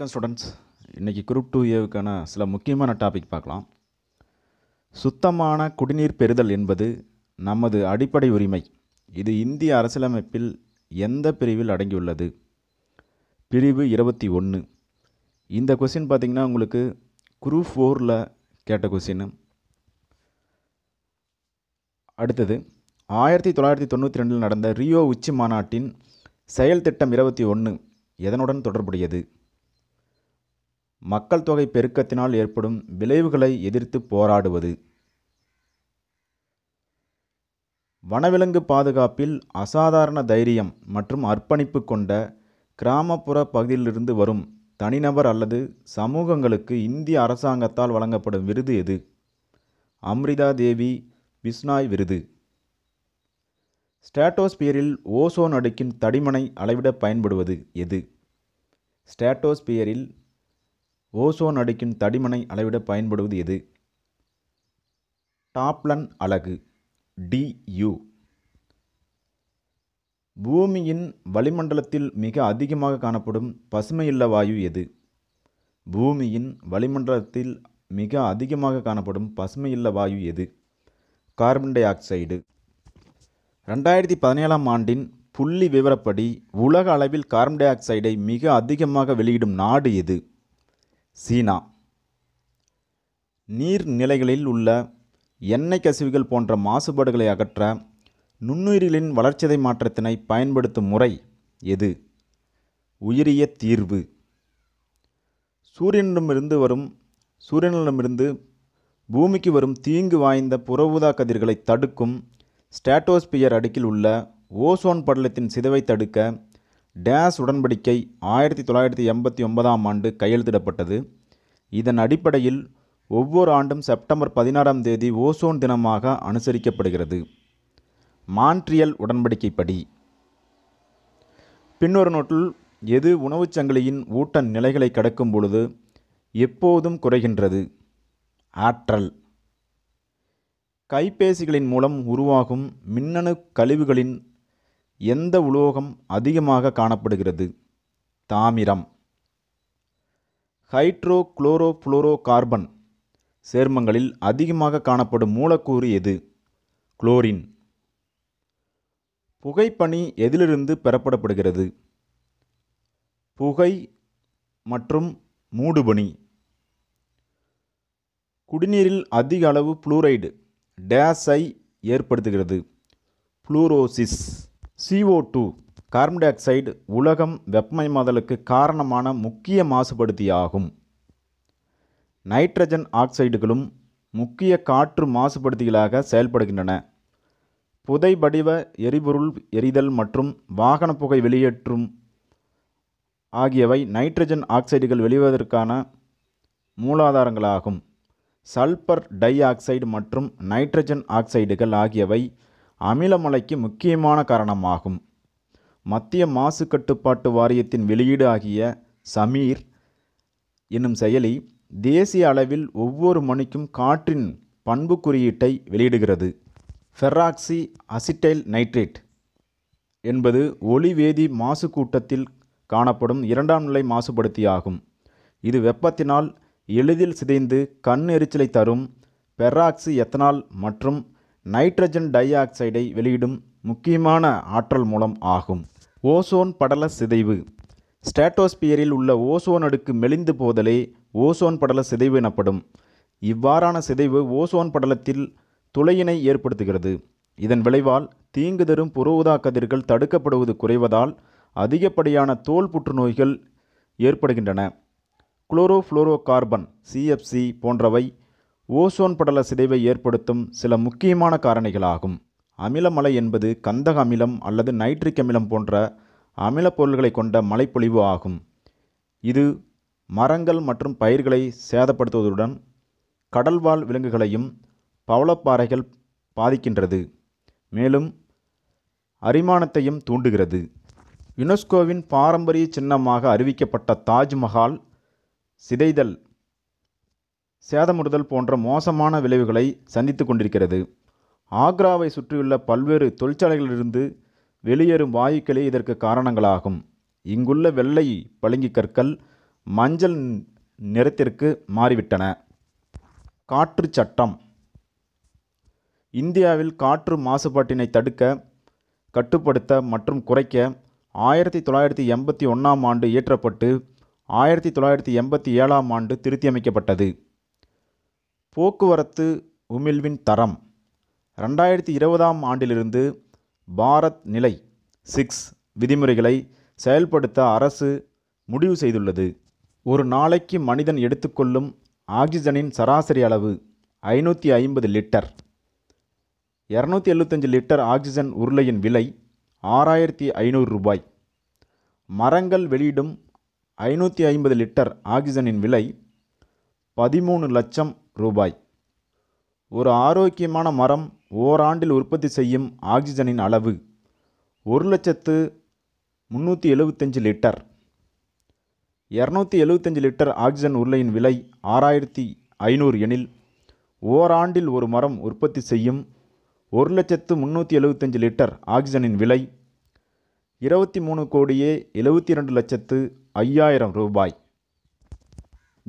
வணக்கம் ஸ்டூடெண்ட்ஸ் இன்றைக்கி group two ஏவுக்கான சில முக்கியமான டாபிக் பார்க்கலாம் சுத்தமான குடிநீர் பெறுதல் என்பது நமது அடிப்படை உரிமை இது இந்திய அரசியலமைப்பில் எந்த பிரிவில் அடங்கியுள்ளது பிரிவு இருபத்தி ஒன்று இந்த கொஸ்டின் பார்த்திங்கன்னா உங்களுக்கு குரூப் ஃபோரில் கேட்ட கொஸ்டின் அடுத்தது ஆயிரத்தி தொள்ளாயிரத்தி தொண்ணூற்றி ரெண்டில் நடந்த ரியோ உச்சி மாநாட்டின் செயல் திட்டம் இருபத்தி ஒன்று எதனுடன் தொடர்புடையது மக்கள் தொகை பெருக்கத்தினால் ஏற்படும் விளைவுகளை எதிர்த்து போராடுவது வனவிலங்கு பாதுகாப்பில் அசாதாரண தைரியம் மற்றும் அர்ப்பணிப்பு கொண்ட கிராமப்புற பகுதியிலிருந்து வரும் தனிநபர் அல்லது சமூகங்களுக்கு இந்திய அரசாங்கத்தால் வழங்கப்படும் விருது எது அம்ரிதா தேவி விஸ்னாய் விருது ஸ்டாட்டோஸ்பியரில் ஓசோன் அடுக்கின் தடிமனை அளவிட பயன்படுவது எது ஸ்டாட்டோஸ்பியரில் ஓசோன் அடிக்கும் தடிமனை அளவிட பயன்படுவது எது டாப்லன் அலகு டியு பூமியின் வளிமண்டலத்தில் மிக அதிகமாக காணப்படும் பசுமையுள்ள வாயு எது பூமியின் வளிமண்டலத்தில் மிக அதிகமாக காணப்படும் பசுமையுள்ள வாயு எது கார்பன் டை ஆக்சைடு ரெண்டாயிரத்தி பதினேழாம் ஆண்டின் புள்ளி விவரப்படி உலக அளவில் கார்பன் டை ஆக்சைடை மிக அதிகமாக வெளியிடும் நாடு எது சீனா நீர்நிலைகளில் உள்ள எண்ணெய் கசிவுகள் போன்ற மாசுபாடுகளை அகற்ற நுண்ணுயிரிகளின் வளர்ச்சிதை மாற்றத்தினை பயன்படுத்தும் முறை எது உயிரிய தீர்வு சூரியனிடமிருந்து வரும் சூரியனிடமிருந்து பூமிக்கு வரும் தீங்கு வாய்ந்த புறவுதா கதிர்களை தடுக்கும் ஸ்டாட்டோஸ்பியர் அடுக்கில் உள்ள ஓசோன் படலத்தின் சிதைவை தடுக்க டேஸ் உடன்படிக்கை ஆயிரத்தி தொள்ளாயிரத்தி எண்பத்தி ஒன்பதாம் ஆண்டு கையெழுத்திடப்பட்டது இதன் அடிப்படையில் ஒவ்வொரு ஆண்டும் செப்டம்பர் பதினாறாம் தேதி ஓசோன் தினமாக அனுசரிக்கப்படுகிறது மான்ட்ரியல் உடன்படிக்கைப்படி பின்னொரு நோட்டில் எது உணவுச் சங்கிலியின் ஊட்ட நிலைகளை கடக்கும் பொழுது எப்போதும் குறைகின்றது ஆற்றல் கைபேசிகளின் மூலம் உருவாகும் மின்னணு கழிவுகளின் எந்த உலோகம் அதிகமாக காணப்படுகிறது தாமிரம் ஹைட்ரோ குளோரோ புளோரோ கார்பன் சேர்மங்களில் அதிகமாக காணப்படும் மூலக்கூறு எது குளோரின் புகைப்பனி எதிலிருந்து பெறப்படப்படுகிறது புகை மற்றும் மூடுபனி குடிநீரில் அதிக அளவு புளூரைடு டேஸை ஏற்படுத்துகிறது fluorosis CO two carbon dioxide உலகம் வெப்பமயமாதலுக்கு காரணமான முக்கிய மாசுபடுத்தியாகும் நைட்ரஜன் ஆக்சைடுகளும் முக்கிய காற்று மாசுபடுத்திகளாக செயல்படுகின்றன புதைபடிவ எரிபொருள் எரிதல் மற்றும் வாகன புகை வெளியேற்றும் ஆகியவை நைட்ரஜன் ஆக்சைடுகள் வெளிவதற்கான மூலாதாரங்களாகும் சல்பர் டை ஆக்சைடு மற்றும் நைட்ரஜன் ஆக்சைடுகள் ஆகியவை அமிலமலைக்கு முக்கியமான காரணமாகும் மத்திய மாசு கட்டுப்பாட்டு வாரியத்தின் வெளியீடு ஆகிய சமீர் என்னும் செயலி தேசிய அளவில் ஒவ்வொரு மணிக்கும் காற்றின் பண்பு குறியீட்டை வெளியிடுகிறது ஃபெராக்சி அசிட்டைல் நைட்ரேட் என்பது ஒளிவேதி மாசு கூட்டத்தில் காணப்படும் இரண்டாம் நிலை மாசுபடுத்தியாகும் இது வெப்பத்தினால் எளிதில் சிதைந்து கண் எரிச்சலை தரும் பெராக்சி எத்தனால் மற்றும் நைட்ரஜன் டை ஆக்சைடை வெளியிடும் முக்கியமான ஆற்றல் மூலம் ஆகும் ஓசோன் படல சிதைவு ஸ்டேட்டோஸ்பியரில் உள்ள ஓசோன் அடுக்கு மெலிந்து போதலே ஓசோன் படல சிதைவு எனப்படும் இவ்வாறான சிதைவு ஓசோன் படலத்தில் துளையினை ஏற்படுத்துகிறது இதன் விளைவால் தீங்கு தரும் புற ஊதா கதிர்கள் தடுக்கப்படுவது குறைவதால் அதிகப்படியான தோல் புற்றுநோய்கள் ஏற்படுகின்றன குளோரோஃப்ளோரோ கார்பன் சிஎஃப்சி போன்றவை ஓசோன் படல சிதைவை ஏற்படுத்தும் சில முக்கியமான காரணிகளாகும் அமிலமலை என்பது கந்தக அமிலம் அல்லது நைட்ரிக் அமிலம் போன்ற அமிலப் பொருள்களை கொண்ட மலைப்பொழிவு ஆகும் இது மரங்கள் மற்றும் பயிர்களை சேதப்படுத்துவதுடன் கடல்வாழ் விலங்குகளையும் பவளப்பாறைகள் பாதிக்கின்றது மேலும் அரிமானத்தையும் தூண்டுகிறது யுனெஸ்கோவின் பாரம்பரிய சின்னமாக அறிவிக்கப்பட்ட தாஜ்மஹால் சிதைதல் சேதமுறுதல் போன்ற மோசமான விளைவுகளை சந்தித்து கொண்டிருக்கிறது ஆக்ராவை சுற்றியுள்ள பல்வேறு தொழிற்சாலைகளிலிருந்து வெளியேறும் வாயுக்களே இதற்கு காரணங்களாகும் இங்குள்ள வெள்ளை பளிங்கு கற்கள் மஞ்சள் நிறத்திற்கு மாறிவிட்டன காற்று சட்டம் இந்தியாவில் காற்று மாசுபாட்டினை தடுக்க கட்டுப்படுத்த மற்றும் குறைக்க ஆயிரத்தி தொள்ளாயிரத்தி எண்பத்தி ஒன்றாம் ஆண்டு இயற்றப்பட்டு ஆயிரத்தி தொள்ளாயிரத்தி எண்பத்தி ஏழாம் ஆண்டு திருத்தியமைக்கப்பட்டது போக்குவரத்து உமிழ்வின் தரம் ரெண்டாயிரத்தி இருபதாம் ஆண்டிலிருந்து பாரத் நிலை சிக்ஸ் விதிமுறைகளை செயல்படுத்த அரசு முடிவு செய்துள்ளது ஒரு நாளைக்கு மனிதன் எடுத்துக்கொள்ளும் ஆக்சிஜனின் சராசரி அளவு ஐநூற்றி ஐம்பது லிட்டர் இரநூத்தி எழுபத்தஞ்சு லிட்டர் ஆக்சிஜன் உருளையின் விலை ஆறாயிரத்தி ஐநூறு ரூபாய் மரங்கள் வெளியிடும் ஐநூற்றி ஐம்பது லிட்டர் ஆக்சிஜனின் விலை பதிமூணு லட்சம் ரூபாய் ஒரு ஆரோக்கியமான மரம் ஓராண்டில் உற்பத்தி செய்யும் ஆக்சிஜனின் அளவு ஒரு லட்சத்து முந்நூற்றி எழுபத்தஞ்சு லிட்டர் இரநூத்தி எழுபத்தஞ்சு லிட்டர் ஆக்சிஜன் உருளையின் விலை ஆறாயிரத்தி ஐநூறு எனில் ஓராண்டில் ஒரு மரம் உற்பத்தி செய்யும் ஒரு லட்சத்து முந்நூற்றி எழுபத்தஞ்சு லிட்டர் ஆக்சிஜனின் விலை இருபத்தி மூணு கோடியே எழுபத்தி ரெண்டு லட்சத்து ஐயாயிரம் ரூபாய்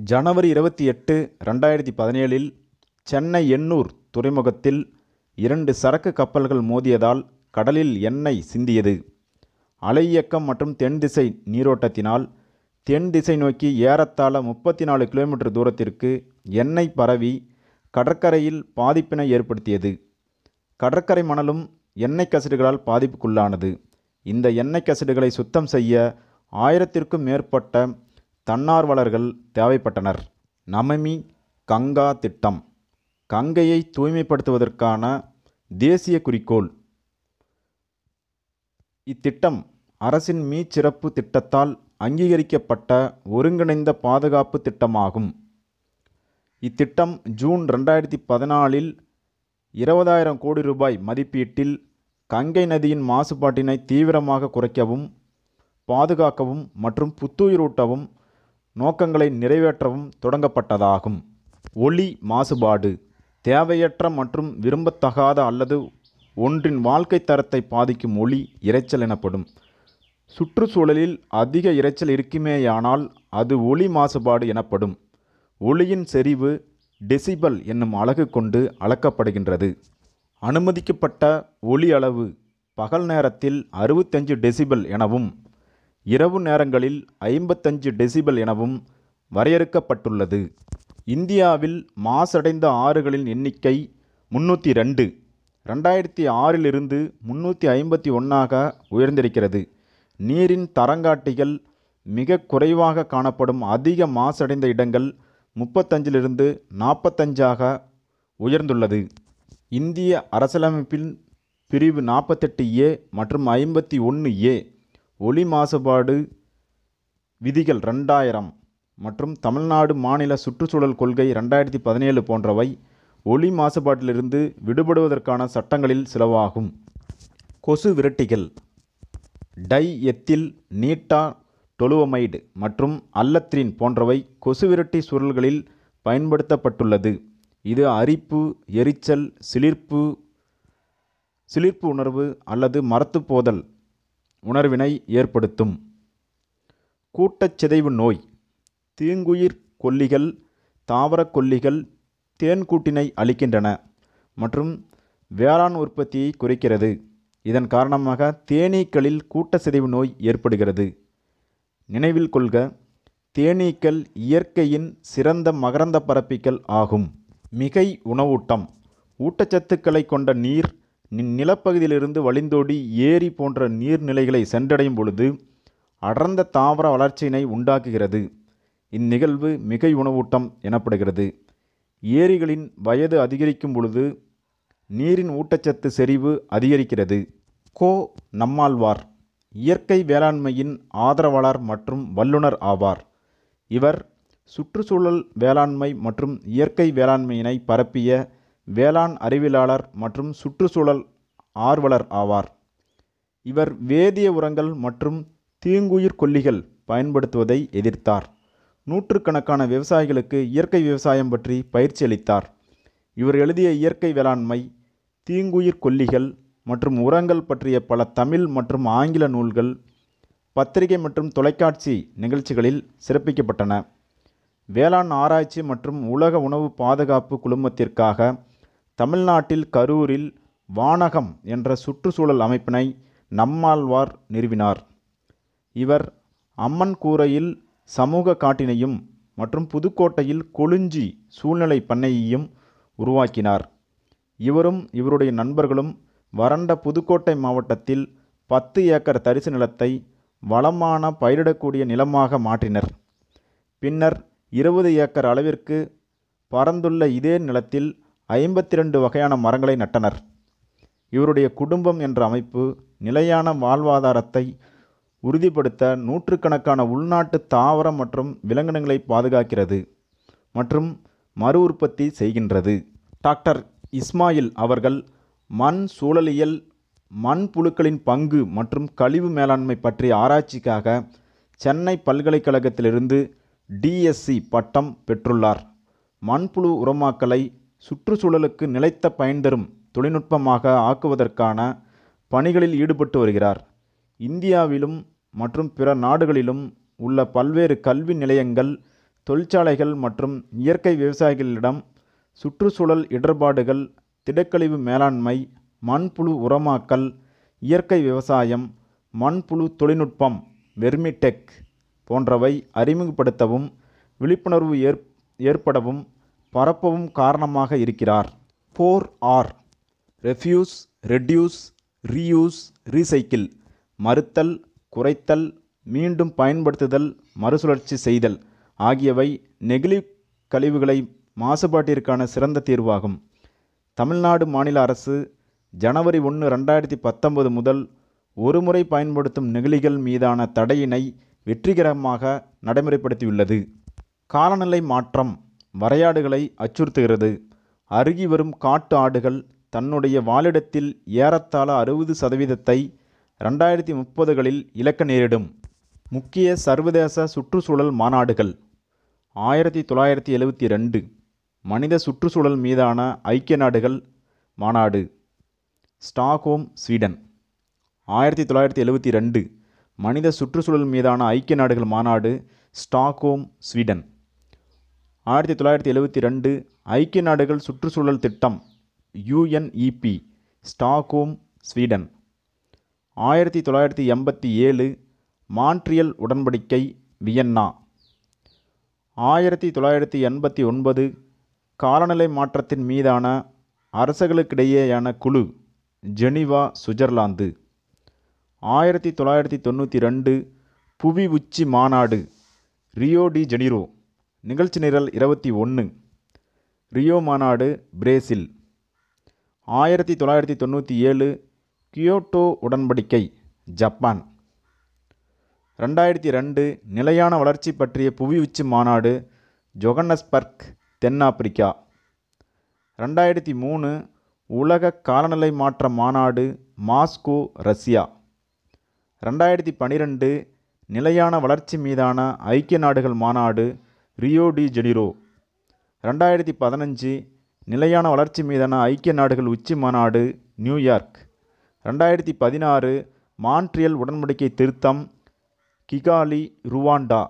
ஜனவரி இருபத்தி எட்டு ரெண்டாயிரத்தி பதினேழில் சென்னை எண்ணூர் துறைமுகத்தில் இரண்டு சரக்கு கப்பல்கள் மோதியதால் கடலில் எண்ணெய் சிந்தியது அலை இயக்கம் மற்றும் தென் திசை நீரோட்டத்தினால் தென் திசை நோக்கி ஏறத்தாழ முப்பத்தி நாலு கிலோமீட்டர் தூரத்திற்கு எண்ணெய் பரவி கடற்கரையில் பாதிப்பினை ஏற்படுத்தியது கடற்கரை மணலும் எண்ணெய் கசடுகளால் பாதிப்புக்குள்ளானது இந்த எண்ணெய் கசடுகளை சுத்தம் செய்ய ஆயிரத்திற்கும் மேற்பட்ட தன்னார்வலர்கள் தேவைப்பட்டனர் நமமி கங்கா திட்டம் கங்கையை தூய்மைப்படுத்துவதற்கான தேசிய குறிக்கோள் இத்திட்டம் அரசின் மீச்சிறப்பு திட்டத்தால் அங்கீகரிக்கப்பட்ட ஒருங்கிணைந்த பாதுகாப்பு திட்டமாகும் இத்திட்டம் ஜூன் ரெண்டாயிரத்தி பதினாலில் இருபதாயிரம் கோடி ரூபாய் மதிப்பீட்டில் கங்கை நதியின் மாசுபாட்டினை தீவிரமாக குறைக்கவும் பாதுகாக்கவும் மற்றும் புத்துயிரூட்டவும் நோக்கங்களை நிறைவேற்றவும் தொடங்கப்பட்டதாகும் ஒளி மாசுபாடு தேவையற்ற மற்றும் விரும்பத்தகாத அல்லது ஒன்றின் வாழ்க்கை தரத்தை பாதிக்கும் ஒளி இரைச்சல் எனப்படும் சுற்றுச்சூழலில் அதிக இரைச்சல் இருக்குமேயானால் அது ஒளி மாசுபாடு எனப்படும் ஒளியின் செறிவு டெசிபல் என்னும் அலகு கொண்டு அளக்கப்படுகின்றது அனுமதிக்கப்பட்ட ஒளி அளவு பகல் நேரத்தில் அறுபத்தஞ்சு டெசிபல் எனவும் இரவு நேரங்களில் ஐம்பத்தஞ்சு டெசிபல் எனவும் வரையறுக்கப்பட்டுள்ளது இந்தியாவில் மாசடைந்த ஆறுகளின் எண்ணிக்கை முன்னூற்றி ரெண்டு ரெண்டாயிரத்தி ஆறிலிருந்து முன்னூற்றி ஐம்பத்தி ஒன்றாக உயர்ந்திருக்கிறது நீரின் தரங்காட்டிகள் மிக குறைவாக காணப்படும் அதிக மாசடைந்த இடங்கள் முப்பத்தஞ்சிலிருந்து நாற்பத்தஞ்சாக உயர்ந்துள்ளது இந்திய அரசியலமைப்பின் பிரிவு நாற்பத்தெட்டு ஏ மற்றும் ஐம்பத்தி ஒன்று ஏ ஒலி மாசுபாடு விதிகள் ரெண்டாயிரம் மற்றும் தமிழ்நாடு மாநில சுற்றுச்சூழல் கொள்கை ரெண்டாயிரத்தி பதினேழு போன்றவை ஒலி மாசுபாட்டிலிருந்து விடுபடுவதற்கான சட்டங்களில் சிலவாகும் கொசு விரட்டிகள் டை எத்தில் நீட்டா டொலுவமைடு மற்றும் அல்லத்ரின் போன்றவை கொசு விரட்டி சுருள்களில் பயன்படுத்தப்பட்டுள்ளது இது அரிப்பு எரிச்சல் சிலிர்ப்பு சிலிர்ப்பு உணர்வு அல்லது மரத்துப்போதல் உணர்வினை ஏற்படுத்தும் கூட்டச்சிதைவு நோய் தீங்குயிர் கொல்லிகள் தாவரக் கொல்லிகள் தேன்கூட்டினை அளிக்கின்றன மற்றும் வேளாண் உற்பத்தியை குறைக்கிறது இதன் காரணமாக தேனீக்களில் கூட்டச்சிதைவு நோய் ஏற்படுகிறது நினைவில் கொள்க தேனீக்கள் இயற்கையின் சிறந்த மகரந்த பரப்பிகள் ஆகும் மிகை உணவூட்டம் ஊட்டச்சத்துக்களை கொண்ட நீர் நிலப்பகுதியிலிருந்து வழிந்தோடி ஏரி போன்ற நீர்நிலைகளை சென்றடையும் பொழுது அடர்ந்த தாவர வளர்ச்சியினை உண்டாக்குகிறது இந்நிகழ்வு மிகை உணவூட்டம் எனப்படுகிறது ஏரிகளின் வயது அதிகரிக்கும் பொழுது நீரின் ஊட்டச்சத்து செறிவு அதிகரிக்கிறது கோ நம்மாழ்வார் இயற்கை வேளாண்மையின் ஆதரவாளர் மற்றும் வல்லுநர் ஆவார் இவர் சுற்றுச்சூழல் வேளாண்மை மற்றும் இயற்கை வேளாண்மையினை பரப்பிய வேளாண் அறிவியலாளர் மற்றும் சுற்றுச்சூழல் ஆர்வலர் ஆவார் இவர் வேதிய உரங்கள் மற்றும் தீங்குயிர் கொல்லிகள் பயன்படுத்துவதை எதிர்த்தார் நூற்றுக்கணக்கான விவசாயிகளுக்கு இயற்கை விவசாயம் பற்றி பயிற்சி அளித்தார் இவர் எழுதிய இயற்கை வேளாண்மை தீங்குயிர் கொல்லிகள் மற்றும் உரங்கள் பற்றிய பல தமிழ் மற்றும் ஆங்கில நூல்கள் பத்திரிகை மற்றும் தொலைக்காட்சி நிகழ்ச்சிகளில் சிறப்பிக்கப்பட்டன வேளாண் ஆராய்ச்சி மற்றும் உலக உணவு பாதுகாப்பு குழுமத்திற்காக தமிழ்நாட்டில் கரூரில் வானகம் என்ற சுற்றுச்சூழல் அமைப்பினை நம்மாழ்வார் நிறுவினார் இவர் அம்மன் கூரையில் சமூக காட்டினையும் மற்றும் புதுக்கோட்டையில் கொழுஞ்சி சூழ்நிலை பண்ணையையும் உருவாக்கினார் இவரும் இவருடைய நண்பர்களும் வறண்ட புதுக்கோட்டை மாவட்டத்தில் பத்து ஏக்கர் தரிசு நிலத்தை வளமான பயிரிடக்கூடிய நிலமாக மாற்றினர் பின்னர் இருபது ஏக்கர் அளவிற்கு பறந்துள்ள இதே நிலத்தில் ஐம்பத்தி ரெண்டு வகையான மரங்களை நட்டனர் இவருடைய குடும்பம் என்ற அமைப்பு நிலையான வாழ்வாதாரத்தை உறுதிப்படுத்த நூற்றுக்கணக்கான உள்நாட்டு தாவரம் மற்றும் விலங்கினங்களை பாதுகாக்கிறது மற்றும் மறு உற்பத்தி செய்கின்றது டாக்டர் இஸ்மாயில் அவர்கள் மண் சூழலியல் மண் புழுக்களின் பங்கு மற்றும் கழிவு மேலாண்மை பற்றிய ஆராய்ச்சிக்காக சென்னை பல்கலைக்கழகத்திலிருந்து டிஎஸ்சி பட்டம் பெற்றுள்ளார் மண்புழு உரமாக்கலை சுற்றுச்சூழலுக்கு நிலைத்த பயன் தரும் தொழில்நுட்பமாக ஆக்குவதற்கான பணிகளில் ஈடுபட்டு வருகிறார் இந்தியாவிலும் மற்றும் பிற நாடுகளிலும் உள்ள பல்வேறு கல்வி நிலையங்கள் தொழிற்சாலைகள் மற்றும் இயற்கை விவசாயிகளிடம் சுற்றுச்சூழல் இடர்பாடுகள் திடக்கழிவு மேலாண்மை மண்புழு உரமாக்கல் இயற்கை விவசாயம் மண்புழு தொழில்நுட்பம் வெர்மிடெக் போன்றவை அறிமுகப்படுத்தவும் விழிப்புணர்வு ஏற் ஏற்படவும் பரப்பவும் காரணமாக இருக்கிறார் four R refuse reduce reuse recycle மறுத்தல் குறைத்தல் மீண்டும் பயன்படுத்துதல் மறுசுழற்சி செய்தல் ஆகியவை நெகிழி கழிவுகளை மாசுபாட்டிற்கான சிறந்த தீர்வாகும் தமிழ்நாடு மாநில அரசு ஜனவரி ஒன்று ரெண்டாயிரத்தி பத்தொன்பது முதல் ஒருமுறை பயன்படுத்தும் நெகிழிகள் மீதான தடையினை வெற்றிகரமாக நடைமுறைப்படுத்தியுள்ளது காலநிலை மாற்றம் வரையாடுகளை அச்சுறுத்துகிறது அருகி வரும் காட்டு ஆடுகள் தன்னுடைய வாழிடத்தில் ஏறத்தாழ அறுபது சதவீதத்தை ரெண்டாயிரத்தி முப்பதுகளில் இழக்க நேரிடும் முக்கிய சர்வதேச சுற்றுச்சூழல் மாநாடுகள் ஆயிரத்தி தொள்ளாயிரத்தி எழுவத்தி ரெண்டு மனித சுற்றுச்சூழல் மீதான ஐக்கிய நாடுகள் மாநாடு ஸ்டாக்ஹோம் ஸ்வீடன் ஆயிரத்தி தொள்ளாயிரத்தி எழுவத்தி ரெண்டு மனித சுற்றுச்சூழல் மீதான ஐக்கிய நாடுகள் மாநாடு ஸ்டாக்ஹோம் ஸ்வீடன் ஆயிரத்தி தொள்ளாயிரத்தி எழுபத்தி ரெண்டு ஐக்கிய நாடுகள் சுற்றுச்சூழல் திட்டம் யுஎன்இபி ஸ்டாக்ஹோம் ஸ்வீடன் ஆயிரத்தி தொள்ளாயிரத்தி எண்பத்தி ஏழு மான்ட்ரியல் உடன்படிக்கை வியன்னா ஆயிரத்தி தொள்ளாயிரத்தி எண்பத்தி ஒன்பது காலநிலை மாற்றத்தின் மீதான அரசுகளுக்கிடையேயான குழு ஜெனிவா சுவிட்சர்லாந்து ஆயிரத்தி தொள்ளாயிரத்தி தொண்ணூற்றி ரெண்டு புவி உச்சி மாநாடு ரியோ டி ஜெனிரோ நிகழ்ச்சி நிரல் இருபத்தி ஒன்று ரியோ மாநாடு பிரேசில் ஆயிரத்தி தொள்ளாயிரத்தி தொண்ணூற்றி ஏழு கியோட்டோ உடன்படிக்கை ஜப்பான் ரெண்டாயிரத்தி ரெண்டு நிலையான வளர்ச்சி பற்றிய புவி உச்சி மாநாடு ஜொகன்னஸ்பர்க் தென்னாப்பிரிக்கா ரெண்டாயிரத்தி மூணு உலக காலநிலை மாற்ற மாநாடு மாஸ்கோ ரஷ்யா ரெண்டாயிரத்தி பனிரெண்டு நிலையான வளர்ச்சி மீதான ஐக்கிய நாடுகள் மாநாடு ரியோ டி ஜெனிரோ ரெண்டாயிரத்தி பதினஞ்சு நிலையான வளர்ச்சி மீதான ஐக்கிய நாடுகள் உச்சி மாநாடு நியூயார்க் ரெண்டாயிரத்தி பதினாறு மான்ட்ரியல் உடன்படிக்கை திருத்தம் கிகாலி ருவாண்டா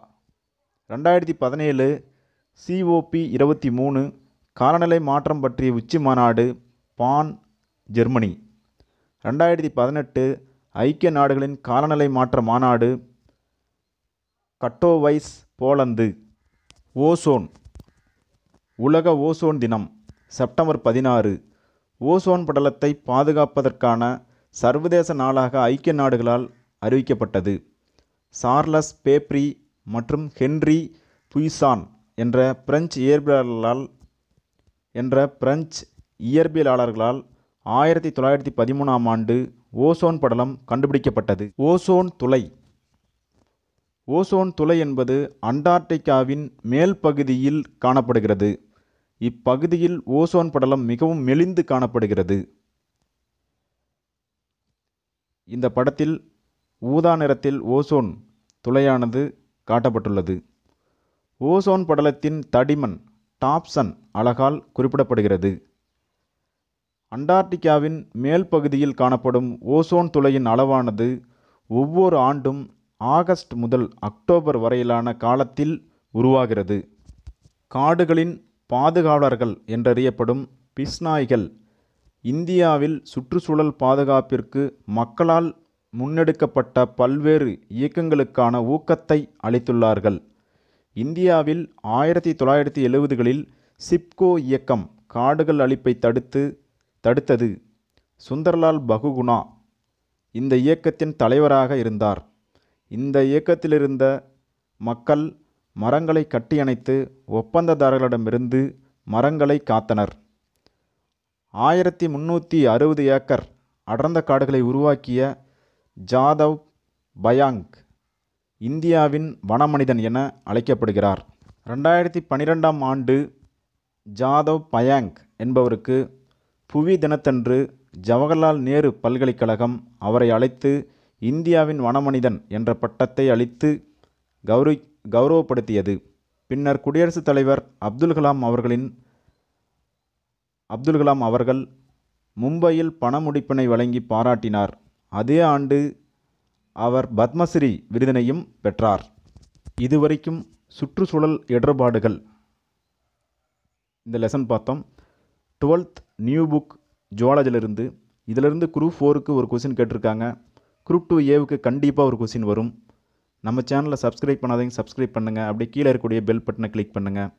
ரெண்டாயிரத்தி பதினேழு சிஓபி இருபத்தி மூணு காலநிலை மாற்றம் பற்றிய உச்சி மாநாடு பான் ஜெர்மனி ரெண்டாயிரத்தி பதினெட்டு ஐக்கிய நாடுகளின் காலநிலை மாற்ற மாநாடு கட்டோவைஸ் போலந்து ஓசோன் உலக ஓசோன் தினம் செப்டம்பர் பதினாறு ஓசோன் படலத்தை பாதுகாப்பதற்கான சர்வதேச நாளாக ஐக்கிய நாடுகளால் அறிவிக்கப்பட்டது சார்லஸ் பேப்ரி மற்றும் ஹென்றி புய்சான் என்ற பிரெஞ்சு இயற்பியலாளர்களால் என்ற பிரெஞ்சு இயற்பியலாளர்களால் ஆயிரத்தி தொள்ளாயிரத்தி பதிமூணாம் ஆண்டு ஓசோன் படலம் கண்டுபிடிக்கப்பட்டது ஓசோன் துளை ஓசோன் துளை என்பது அண்டார்டிகாவின் மேல் பகுதியில் காணப்படுகிறது இப்பகுதியில் ஓசோன் படலம் மிகவும் மெலிந்து காணப்படுகிறது இந்த படத்தில் ஊதா நிறத்தில் ஓசோன் துளையானது காட்டப்பட்டுள்ளது ஓசோன் படலத்தின் தடிமன் டாப்சன் அழகால் குறிப்பிடப்படுகிறது அண்டார்டிகாவின் மேல் பகுதியில் காணப்படும் ஓசோன் துளையின் அளவானது ஒவ்வொரு ஆண்டும் ஆகஸ்ட் முதல் அக்டோபர் வரையிலான காலத்தில் உருவாகிறது காடுகளின் பாதுகாவலர்கள் என்றறியப்படும் பிஸ்நாய்கள் இந்தியாவில் சுற்றுச்சூழல் பாதுகாப்பிற்கு மக்களால் முன்னெடுக்கப்பட்ட பல்வேறு இயக்கங்களுக்கான ஊக்கத்தை அளித்துள்ளார்கள் இந்தியாவில் ஆயிரத்தி தொள்ளாயிரத்தி எழுபதுகளில் சிப்கோ இயக்கம் காடுகள் அழிப்பை தடுத்து தடுத்தது சுந்தர்லால் பகுகுணா இந்த இயக்கத்தின் தலைவராக இருந்தார் இந்த இயக்கத்திலிருந்த மக்கள் மரங்களை கட்டியணைத்து ஒப்பந்ததாரர்களிடமிருந்து மரங்களை காத்தனர் ஆயிரத்தி முந்நூற்றி அறுபது ஏக்கர் அடர்ந்த காடுகளை உருவாக்கிய ஜாதவ் பயாங் இந்தியாவின் வனமனிதன் என அழைக்கப்படுகிறார் ரெண்டாயிரத்தி பனிரெண்டாம் ஆண்டு ஜாதவ் பயாங் என்பவருக்கு புவி தினத்தன்று ஜவஹர்லால் நேரு பல்கலைக்கழகம் அவரை அழைத்து இந்தியாவின் வனமனிதன் என்ற பட்டத்தை அளித்து கௌரி கௌரவப்படுத்தியது பின்னர் குடியரசுத் தலைவர் அப்துல் கலாம் அவர்களின் அப்துல் கலாம் அவர்கள் மும்பையில் பணமுடிப்பினை வழங்கி பாராட்டினார் அதே ஆண்டு அவர் பத்மஸ்ரீ விருதினையும் பெற்றார் இதுவரைக்கும் சுற்றுச்சூழல் இடர்பாடுகள் இந்த லெசன் பார்த்தோம் டுவெல்த் நியூ புக் ஜுவாலஜிலிருந்து இதிலிருந்து குரூப் ஃபோருக்கு ஒரு கொஷின் கேட்டிருக்காங்க குரூப் டூ ஏவுக்கு கண்டிப்பாக ஒரு கொஸ்டின் வரும் நம்ம சேனலை சப்ஸ்கிரைப் பண்ணாதீங்க சப்ஸ்கிரைப் பண்ணுங்கள் அப்படியே கீழே இருக்கக்கூடிய பெல் பட்டனை கிளிக் பண்ணுங்கள்